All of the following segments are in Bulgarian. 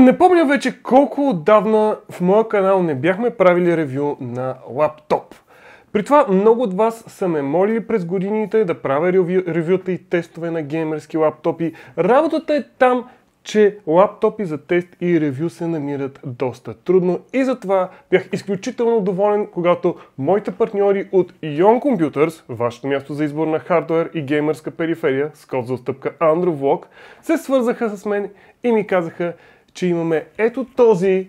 Не помня вече колко отдавна в моя канал не бяхме правили ревю на лаптоп. При това много от вас са ме молили през годините да правя ревюта и тестове на геймерски лаптопи. Работата е там, че лаптопи за тест и ревю се намират доста трудно и затова бях изключително доволен, когато моите партньори от Young Computers, вашето място за избор на хардуер и геймерска периферия, с код за отстъпка Vlog, се свързаха с мен и ми казаха, че имаме ето този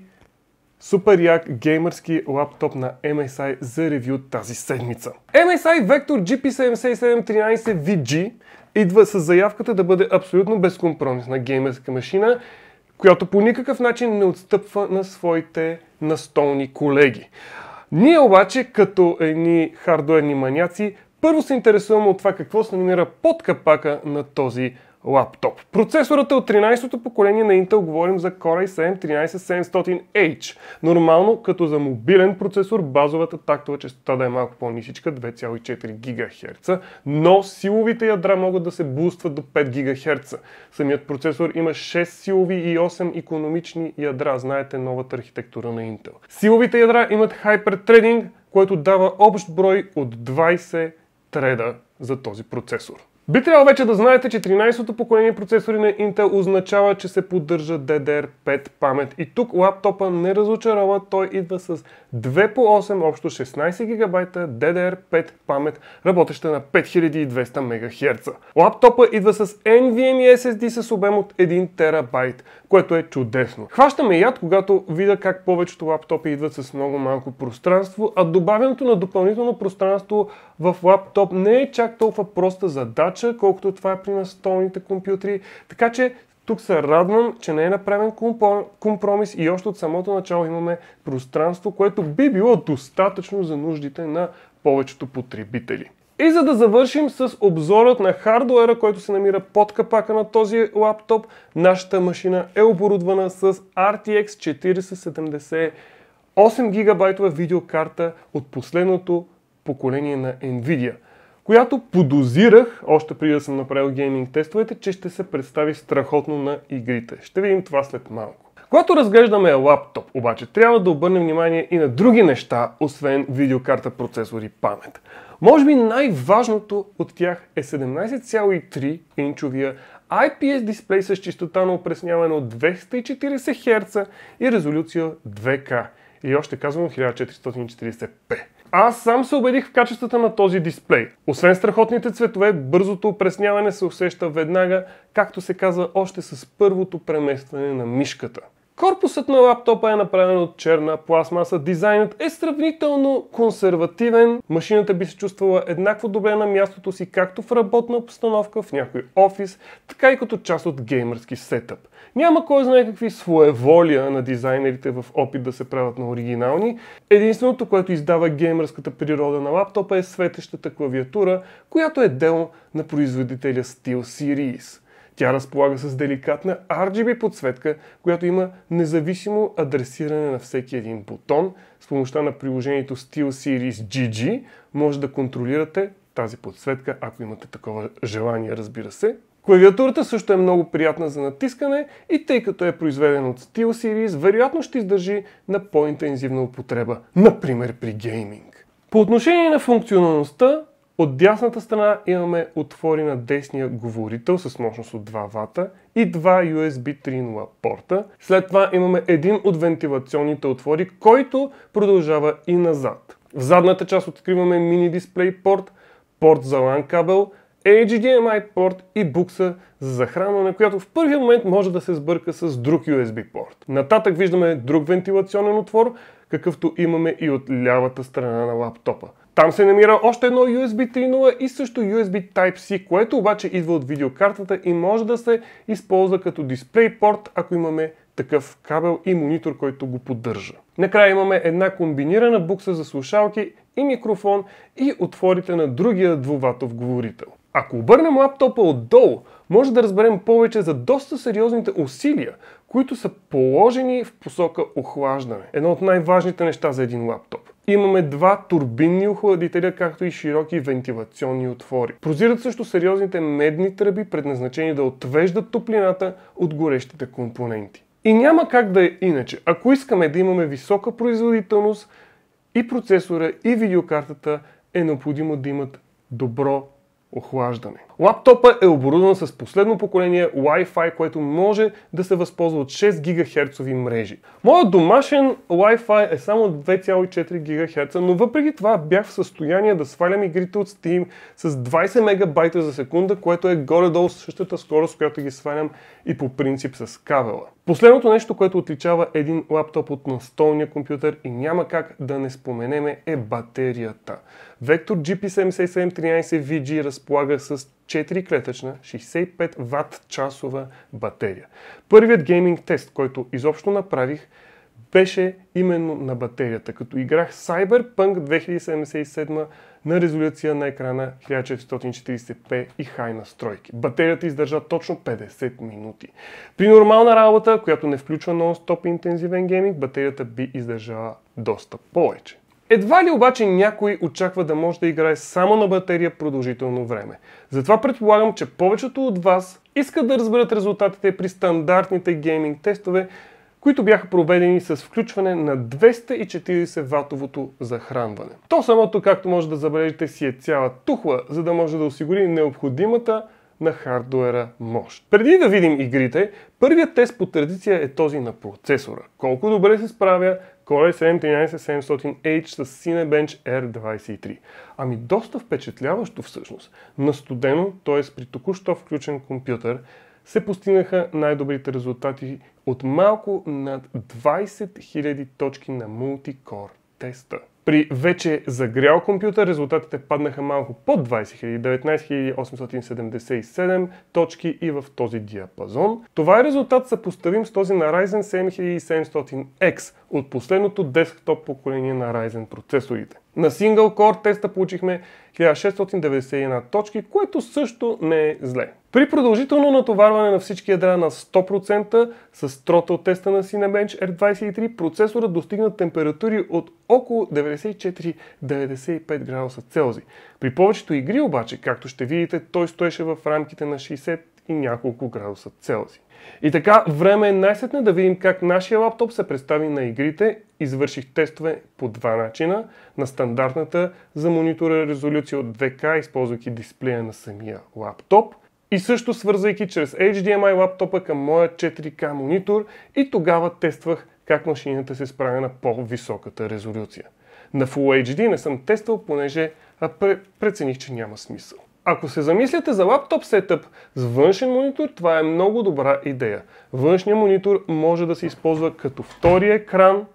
супер як геймърски лаптоп на MSI за ревю тази седмица. MSI Vector GP7713VG идва с заявката да бъде абсолютно безкомпромисна геймерска машина, която по никакъв начин не отстъпва на своите настолни колеги. Ние обаче, като едни хардуерни маняци, първо се интересуваме от това какво се намира под капака на този лаптоп. Процесорът е от 13-то поколение на Intel, говорим за Core i7 13700H. Нормално, като за мобилен процесор, базовата тактова частота да е малко по-нисичка, 2,4 ГГц, но силовите ядра могат да се бустват до 5 ГГц. Самият процесор има 6 силови и 8 економични ядра, знаете новата архитектура на Intel. Силовите ядра имат hyper Trading, което дава общ брой от 20 треда за този процесор. Би трябвало вече да знаете, че 13-то поколение процесори на Intel означава, че се поддържа DDR5 памет. И тук лаптопа не разочарова, той идва с 2 по 8, общо 16 ГБ DDR5 памет, работеща на 5200 МГц. Лаптопа идва с NVMe SSD с обем от 1 терабайт, което е чудесно. Хващаме яд, когато видя как повечето лаптопи идват с много малко пространство, а добавянето на допълнително пространство в лаптоп не е чак толкова проста задача, водача, колкото това е при настолните компютри. Така че тук се радвам, че не е направен компромис и още от самото начало имаме пространство, което би било достатъчно за нуждите на повечето потребители. И за да завършим с обзорът на хардуера, който се намира под капака на този лаптоп, нашата машина е оборудвана с RTX 4070 8 гигабайтова видеокарта от последното поколение на Nvidia – която подозирах, още преди да съм направил гейминг тестовете, че ще се представи страхотно на игрите. Ще видим това след малко. Когато разглеждаме лаптоп, обаче трябва да обърнем внимание и на други неща, освен видеокарта, процесор и памет. Може би най-важното от тях е 17,3 инчовия IPS дисплей с частота на опресняване от 240 Hz и резолюция 2K И още казвам 1440p. Аз сам се убедих в качествата на този дисплей. Освен страхотните цветове, бързото опресняване се усеща веднага, както се казва още с първото преместване на мишката. Корпусът на лаптопа е направен от черна пластмаса. Дизайнът е сравнително консервативен. Машината би се чувствала еднакво добре на мястото си, както в работна обстановка в някой офис, така и като част от геймърски сетъп. Няма кой знае какви своеволия на дизайнерите в опит да се правят на оригинални. Единственото, което издава геймърската природа на лаптопа е светещата клавиатура, която е дело на производителя SteelSeries. Тя разполага с деликатна RGB подсветка, която има независимо адресиране на всеки един бутон. С помощта на приложението SteelSeries GG може да контролирате тази подсветка, ако имате такова желание, разбира се. Клавиатурата също е много приятна за натискане и тъй като е произведен от SteelSeries, вероятно ще издържи на по-интензивна употреба, например при гейминг. По отношение на функционалността, от дясната страна имаме отвори на десния говорител с мощност от 2 вата и два USB 3.0 порта. След това имаме един от вентилационните отвори, който продължава и назад. В задната част откриваме мини дисплей порт, порт за LAN кабел, HDMI порт и букса за захранване, която в първия момент може да се сбърка с друг USB порт. Нататък виждаме друг вентилационен отвор, какъвто имаме и от лявата страна на лаптопа. Там се намира още едно USB 3.0 и също USB Type-C, което обаче идва от видеокартата и може да се използва като DisplayPort, ако имаме такъв кабел и монитор, който го поддържа. Накрая имаме една комбинирана букса за слушалки и микрофон и отворите на другия двуватов говорител. Ако обърнем лаптопа отдолу, може да разберем повече за доста сериозните усилия, които са положени в посока охлаждане. Едно от най-важните неща за един лаптоп. Имаме два турбинни охладителя, както и широки вентилационни отвори. Прозират също сериозните медни тръби, предназначени да отвеждат топлината от горещите компоненти. И няма как да е иначе. Ако искаме да имаме висока производителност, и процесора, и видеокартата е необходимо да имат добро охлаждане. Лаптопа е оборудван с последно поколение Wi-Fi, което може да се възползва от 6 ГГц мрежи. Моят домашен Wi-Fi е само 2,4 ГГц, но въпреки това бях в състояние да свалям игрите от Steam с 20 МБ за секунда, което е горе-долу същата скорост, която ги свалям и по принцип с кабела. Последното нещо, което отличава един лаптоп от настолния компютър и няма как да не споменеме е батерията. Vector GP7713 VG разполага с 4-клетъчна 65 ватт часова батерия. Първият гейминг тест, който изобщо направих, беше именно на батерията, като играх Cyberpunk 2077 на резолюция на екрана 1440p и хай настройки. Батерията издържа точно 50 минути. При нормална работа, която не включва нон-стоп интензивен гейминг, батерията би издържала доста повече. Едва ли обаче някой очаква да може да играе само на батерия продължително време. Затова предполагам, че повечето от вас искат да разберат резултатите при стандартните гейминг тестове, които бяха проведени с включване на 240 ватовото захранване. То самото, както може да забележите, си е цяла тухла, за да може да осигури необходимата на хардуера мощ. Преди да видим игрите, първият тест по традиция е този на процесора. Колко добре се справя Core i7-13700H с Cinebench R23. Ами доста впечатляващо всъщност. На студено, т.е. при току-що включен компютър, се постигнаха най-добрите резултати от малко над 20 000 точки на мултикор теста. При вече загрял компютър резултатите паднаха малко под 20 000, 19 877 точки и в този диапазон. Това е резултат съпоставим с този на Ryzen 7700X от последното десктоп поколение на Ryzen процесорите. На сингъл кор теста получихме 1691 точки, което също не е зле. При продължително натоварване на всички ядра на 100% с трота от теста на Cinebench R23 процесора достигна температури от около 94-95 градуса Целзий. При повечето игри обаче, както ще видите, той стоеше в рамките на 60 и няколко градуса Целзий. И така, време е най-сетне да видим как нашия лаптоп се представи на игрите. Извърших тестове по два начина. На стандартната за монитора резолюция от 2К, използвайки дисплея на самия лаптоп – и също свързвайки чрез HDMI лаптопа към моя 4K монитор и тогава тествах как машината се справя на по-високата резолюция. На Full HD не съм тествал, понеже прецених, че няма смисъл. Ако се замисляте за лаптоп сетъп с външен монитор, това е много добра идея. Външният монитор може да се използва като втори екран,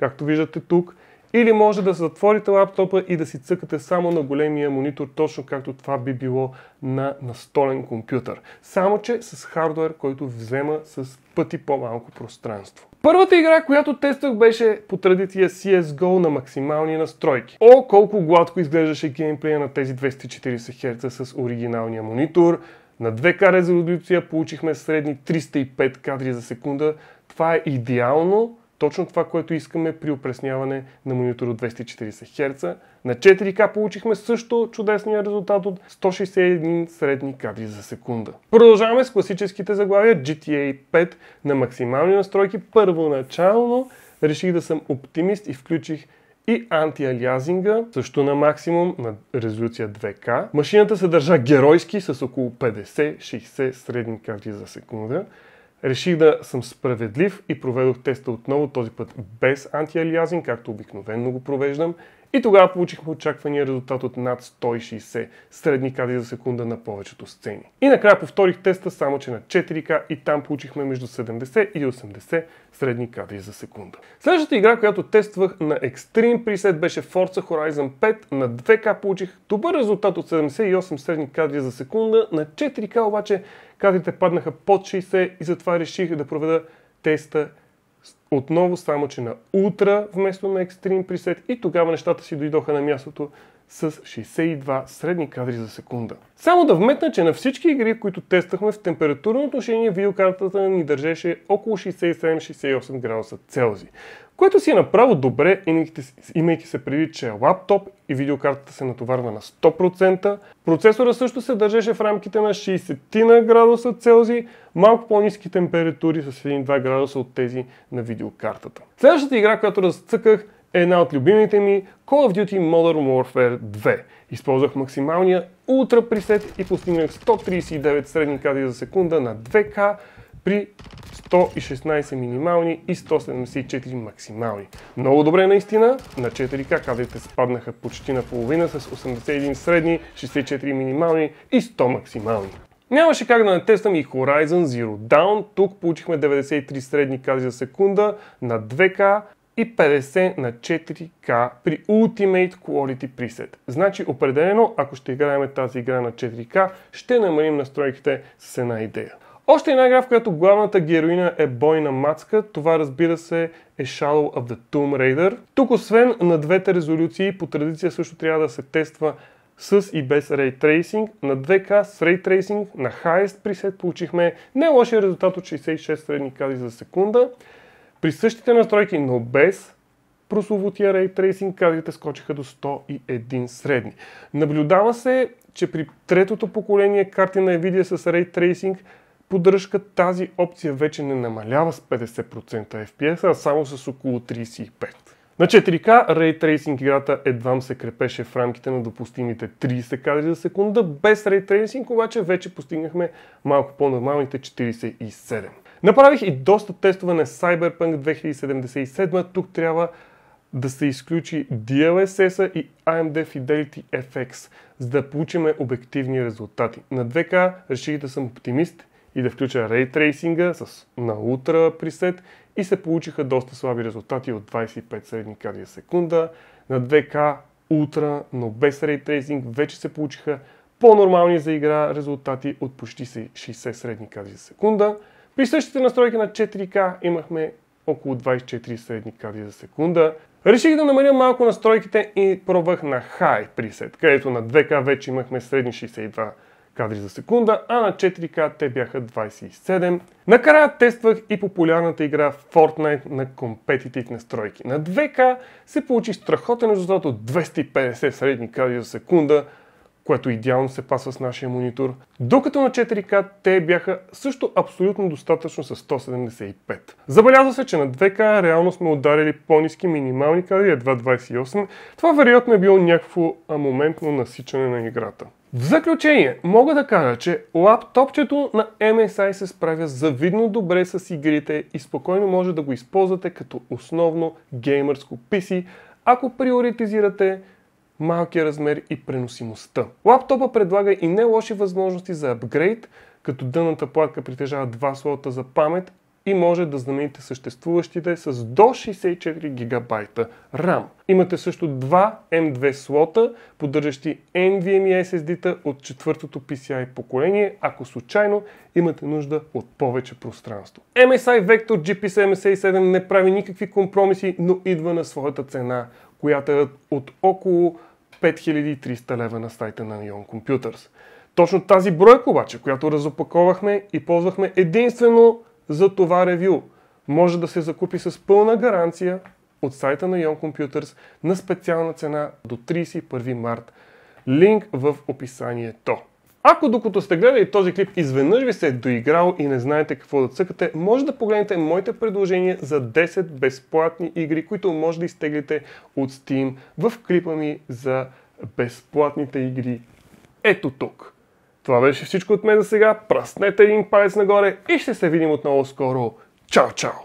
както виждате тук, или може да затворите лаптопа и да си цъкате само на големия монитор, точно както това би било на настолен компютър. Само, че с хардвер, който взема с пъти по-малко пространство. Първата игра, която тествах беше по традиция CSGO на максимални настройки. О, колко гладко изглеждаше геймплея на тези 240 Hz с оригиналния монитор. На 2K резолюция получихме средни 305 кадри за секунда. Това е идеално точно това, което искаме при опресняване на монитор от 240 Hz. На 4К получихме също чудесния резултат от 161 средни кадри за секунда. Продължаваме с класическите заглавия GTA 5 на максимални настройки. Първоначално реших да съм оптимист и включих и антиалиазинга, също на максимум на резолюция 2К. Машината се държа геройски с около 50-60 средни карти за секунда. Реших да съм справедлив и проведох теста отново, този път без антиалиазинг, както обикновенно го провеждам и тогава получихме очаквания резултат от над 160 средни кадри за секунда на повечето сцени. И накрая повторих теста само, че на 4К и там получихме между 70 и 80 средни кадри за секунда. Следващата игра, която тествах на Extreme Preset беше Forza Horizon 5. На 2К получих добър резултат от 78 средни кадри за секунда. На 4К обаче кадрите паднаха под 60 и затова реших да проведа теста отново само, че на утра вместо на екстрим пресет и тогава нещата си дойдоха на мястото с 62 средни кадри за секунда. Само да вметна, че на всички игри, които тествахме в температурно отношение, видеокартата ни държеше около 67-68 градуса Целзий което си е направо добре, имайки се преди, че е лаптоп и видеокартата се натоварва на 100%. Процесора също се държеше в рамките на 60 градуса Целзий, малко по-низки температури с 1-2 градуса от тези на видеокартата. Следващата игра, която разцъках е една от любимите ми Call of Duty Modern Warfare 2. Използвах максималния ултра пресет и постигнах 139 средни кадри за секунда на 2К при 116 минимални и 174 максимални. Много добре наистина, на 4К кадрите спаднаха почти на половина с 81 средни, 64 минимални и 100 максимални. Нямаше как да тествам и Horizon Zero Dawn. тук получихме 93 средни кадри за секунда на 2К и 50 на 4K при Ultimate Quality Preset. Значи определено, ако ще играем тази игра на 4K, ще намалим настройките с една идея. Още една игра, в която главната героина е бойна мацка, това разбира се е Shadow of the Tomb Raider. Тук освен на двете резолюции, по традиция също трябва да се тества с и без Ray Tracing. На 2K с Ray Tracing на Highest preset получихме не лошия резултат от 66 средни кадри за секунда. При същите настройки, но без прословутия Ray Tracing кадрите скочиха до 101 средни. Наблюдава се, че при третото поколение карти на Nvidia с Ray Tracing – поддръжка, тази опция вече не намалява с 50% FPS, а само с около 35%. На 4K Ray Tracing играта едвам се крепеше в рамките на допустимите 30 кадри за секунда, без Ray Tracing обаче вече постигнахме малко по-нормалните 47. Направих и доста тестове на Cyberpunk 2077, тук трябва да се изключи DLSS-а и AMD Fidelity FX, за да получим обективни резултати. На 2K реших да съм оптимист и да включа Ray Tracing с на утра пресет и се получиха доста слаби резултати от 25 средни кадри секунда. На 2K утра, но без Ray Tracing вече се получиха по-нормални за игра резултати от почти 60 средни кадри за секунда. При същите настройки на 4K имахме около 24 средни кадри за секунда. Реших да намаля малко настройките и пробвах на High Preset, където на 2K вече имахме средни 62 кадри за секунда, а на 4K те бяха 27. Накрая тествах и популярната игра Fortnite на компетитив настройки. На 2K се получи страхотен резултат от 250 средни кадри за секунда, което идеално се пасва с нашия монитор, докато на 4 к те бяха също абсолютно достатъчно с 175. Забелязва се, че на 2K реално сме ударили по-низки минимални кадри, едва 28. Това вероятно е било някакво моментно насичане на играта. В заключение, мога да кажа, че лаптопчето на MSI се справя завидно добре с игрите и спокойно може да го използвате като основно геймърско PC, ако приоритизирате малкия размер и преносимостта. Лаптопа предлага и не лоши възможности за апгрейд, като дъната платка притежава два слота за памет, и може да замените съществуващите с до 64 гигабайта RAM. Имате също два M2 слота, поддържащи NVMe SSD-та от четвъртото PCI поколение, ако случайно имате нужда от повече пространство. MSI Vector GP77 не прави никакви компромиси, но идва на своята цена, която е от около 5300 лева на сайта на Neon Computers. Точно тази бройка обаче, която разопаковахме и ползвахме единствено за това ревю може да се закупи с пълна гаранция от сайта на Young Computers на специална цена до 31 март. Линк в описанието. Ако докато сте гледали този клип изведнъж ви се е доиграл и не знаете какво да цъкате, може да погледнете моите предложения за 10 безплатни игри, които може да изтеглите от Steam в клипа ми за безплатните игри. Ето тук. Това беше всичко от мен за сега. Пръснете един палец нагоре и ще се видим отново скоро. Чао, чао!